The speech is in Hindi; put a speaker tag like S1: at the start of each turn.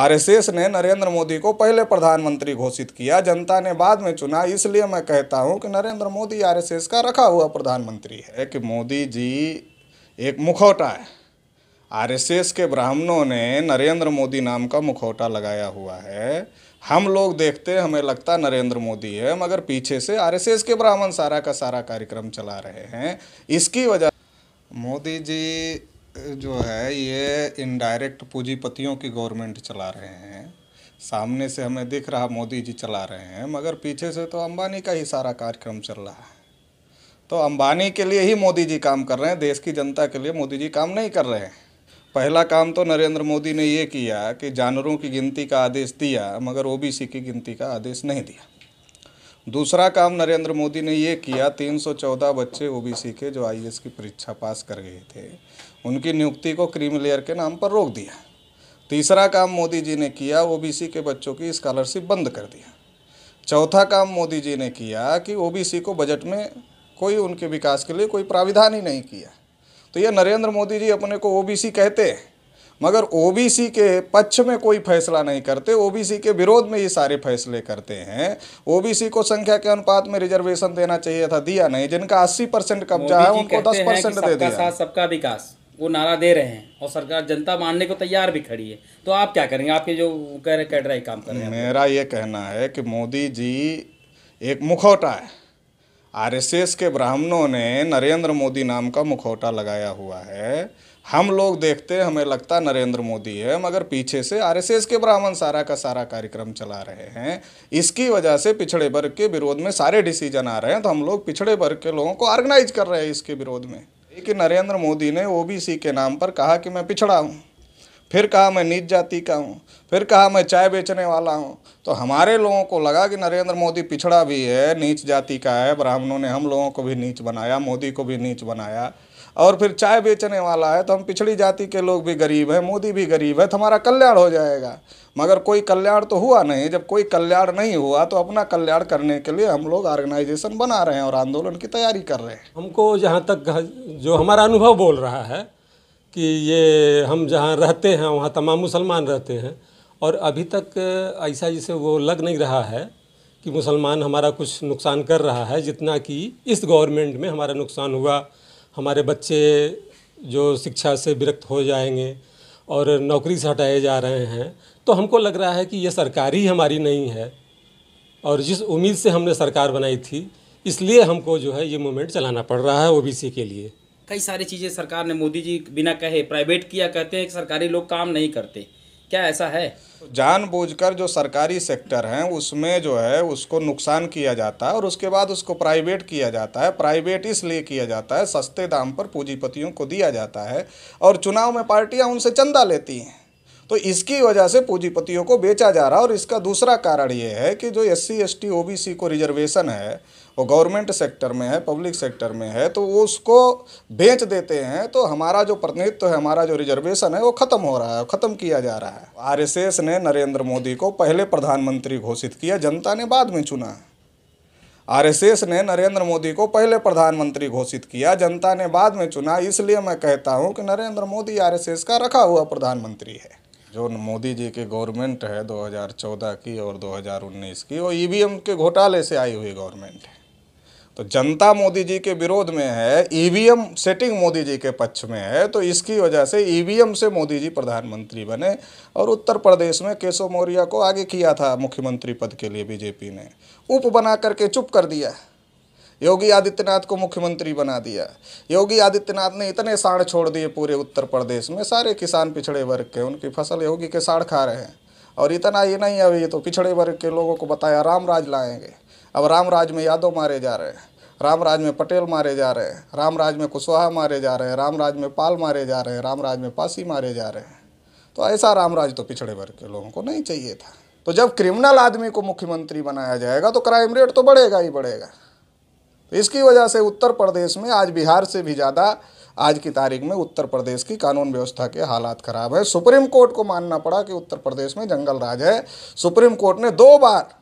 S1: आरएसएस ने नरेंद्र मोदी को पहले प्रधानमंत्री घोषित किया जनता ने बाद में चुना इसलिए मैं कहता हूं कि नरेंद्र मोदी आरएसएस का रखा हुआ प्रधानमंत्री है कि मोदी जी एक मुखौटा है आरएसएस के ब्राह्मणों ने नरेंद्र मोदी नाम का मुखौटा लगाया हुआ है हम लोग देखते हमें लगता नरेंद्र मोदी है मगर पीछे से आरएसएस के ब्राह्मण सारा का सारा कार्यक्रम चला रहे हैं इसकी वजह मोदी जी जो है ये इनडायरेक्ट पूंजीपतियों की गवर्नमेंट चला रहे हैं सामने से हमें दिख रहा मोदी जी चला रहे हैं मगर पीछे से तो अंबानी का ही सारा कार्यक्रम चल रहा है तो अंबानी के लिए ही मोदी जी काम कर रहे हैं देश की जनता के लिए मोदी जी काम नहीं कर रहे हैं पहला काम तो नरेंद्र मोदी ने ये किया कि जानवरों की गिनती का आदेश दिया मगर ओबीसी की गिनती का आदेश नहीं दिया दूसरा काम नरेंद्र मोदी ने ये किया 314 बच्चे ओबीसी के जो आईएएस की परीक्षा पास कर गए थे उनकी नियुक्ति को क्रीम लेयर के नाम पर रोक दिया तीसरा काम मोदी जी ने किया ओबीसी के बच्चों की स्कॉलरशिप बंद कर दिया चौथा काम मोदी जी ने किया कि ओबीसी को बजट में कोई उनके विकास के लिए कोई प्राविधान ही नहीं किया तो ये नरेंद्र मोदी जी अपने को ओ कहते हैं मगर ओबीसी के पक्ष में कोई फैसला नहीं करते ओबीसी के विरोध में ये सारे फैसले करते हैं ओबीसी को संख्या के अनुपात में रिजर्वेशन देना चाहिए था दिया नहीं जिनका 80 परसेंट कब्जा है उनको 10 परसेंट दे दिया साथ
S2: सबका विकास वो नारा दे रहे हैं और सरकार जनता मानने को तैयार भी खड़ी है तो आप क्या करेंगे आपके जो कह रहे कैडराई काम कर रहे हैं
S1: मेरा ये कहना है कि मोदी जी एक मुखौटा है आरएसएस के ब्राह्मणों ने नरेंद्र मोदी नाम का मुखौटा लगाया हुआ है हम लोग देखते हमें लगता नरेंद्र मोदी है मगर पीछे से आरएसएस के ब्राह्मण सारा का सारा कार्यक्रम चला रहे हैं इसकी वजह से पिछड़े वर्ग के विरोध में सारे डिसीजन आ रहे हैं तो हम लोग पिछड़े वर्ग के लोगों को ऑर्गेनाइज कर रहे हैं इसके विरोध में लेकिन नरेंद्र मोदी ने ओ के नाम पर कहा कि मैं पिछड़ा हूँ फिर कहा मैं नीच जाति का हूँ फिर कहा मैं चाय बेचने वाला हूँ तो हमारे लोगों को लगा कि नरेंद्र मोदी पिछड़ा भी है नीच जाति का है ब्राह्मणों ने हम लोगों को भी नीच बनाया मोदी को भी नीच बनाया और फिर चाय बेचने वाला है तो हम पिछड़ी जाति के लोग भी गरीब हैं मोदी भी गरीब है तो हमारा कल्याण हो जाएगा मगर कोई कल्याण तो हुआ नहीं जब कोई कल्याण नहीं हुआ तो अपना कल्याण करने के लिए हम लोग ऑर्गेनाइजेशन बना रहे हैं और आंदोलन की तैयारी कर रहे हैं
S2: हमको जहाँ तक जो हमारा अनुभव बोल रहा है कि ये हम जहाँ रहते हैं वहाँ तमाम मुसलमान रहते हैं और अभी तक ऐसा जैसे वो लग नहीं रहा है कि मुसलमान हमारा कुछ नुकसान कर रहा है जितना कि इस गवर्नमेंट में हमारा नुकसान हुआ हमारे बच्चे जो शिक्षा से विरक्त हो जाएंगे और नौकरी से हटाए जा रहे हैं तो हमको लग रहा है कि ये सरकार ही हमारी नहीं है और जिस उम्मीद से हमने सरकार बनाई थी इसलिए हमको जो है ये मूवमेंट चलाना पड़ रहा है ओबीसी के लिए कई सारी चीज़ें सरकार ने मोदी जी बिना कहे प्राइवेट किया कहते हैं कि सरकारी लोग काम नहीं करते क्या ऐसा है
S1: जानबूझकर जो सरकारी सेक्टर हैं उसमें जो है उसको नुकसान किया जाता है और उसके बाद उसको प्राइवेट किया जाता है प्राइवेट इसलिए किया जाता है सस्ते दाम पर पूंजीपतियों को दिया जाता है और चुनाव में पार्टियां उनसे चंदा लेती हैं तो इसकी वजह से पूंजीपतियों को बेचा जा रहा है और इसका दूसरा कारण ये है कि जो S C S T O B C को रिजर्वेशन है वो गवर्नमेंट सेक्टर में है पब्लिक सेक्टर में है तो वो उसको बेच देते हैं तो हमारा जो प्रतिनिधित्व है हमारा जो रिजर्वेशन है वो ख़त्म हो रहा है ख़त्म किया जा रहा है आरएसएस ने नरेंद्र मोदी को पहले प्रधानमंत्री घोषित किया जनता ने बाद में चुना आर ने नरेंद्र मोदी को पहले प्रधानमंत्री घोषित किया जनता ने बाद में चुना इसलिए मैं कहता हूँ कि नरेंद्र मोदी आर का रखा हुआ प्रधानमंत्री है जो मोदी जी की गवर्नमेंट है 2014 की और 2019 की वो ईवीएम e के घोटाले से आई हुई गवर्नमेंट है तो जनता मोदी जी के विरोध में है EVM e setting Modi ji के पक्ष में है तो इसकी वजह से ईवीएम e से मोदी जी प्रधानमंत्री बने और उत्तर प्रदेश में केशव मौर्य को आगे किया था मुख्यमंत्री पद के लिए बीजेपी ने उप बना करके चुप कर दिया है योगी आदित्यनाथ को मुख्यमंत्री बना दिया योगी आदित्यनाथ ने इतने साढ़ छोड़ दिए पूरे उत्तर प्रदेश में सारे किसान पिछड़े वर्ग के उनकी फसल योगी के साढ़ खा रहे हैं और इतना ये नहीं अभी तो पिछड़े वर्ग के लोगों को बताया रामराज लाएंगे अब रामराज में यादव मारे जा रहे हैं रामराज में पटेल मारे जा रहे हैं रामराज में कुशवाहा मारे जा रहे हैं रामराज में पाल मारे जा रहे हैं रामराज में पासी मारे जा रहे हैं तो ऐसा रामराज तो पिछड़े वर्ग के लोगों को नहीं चाहिए था तो जब क्रिमिनल आदमी को मुख्यमंत्री बनाया जाएगा तो क्राइम रेट तो बढ़ेगा ही बढ़ेगा तो इसकी वजह से उत्तर प्रदेश में आज बिहार से भी ज़्यादा आज की तारीख में उत्तर प्रदेश की कानून व्यवस्था के हालात खराब है सुप्रीम कोर्ट को मानना पड़ा कि उत्तर प्रदेश में जंगल राज है सुप्रीम कोर्ट ने दो बार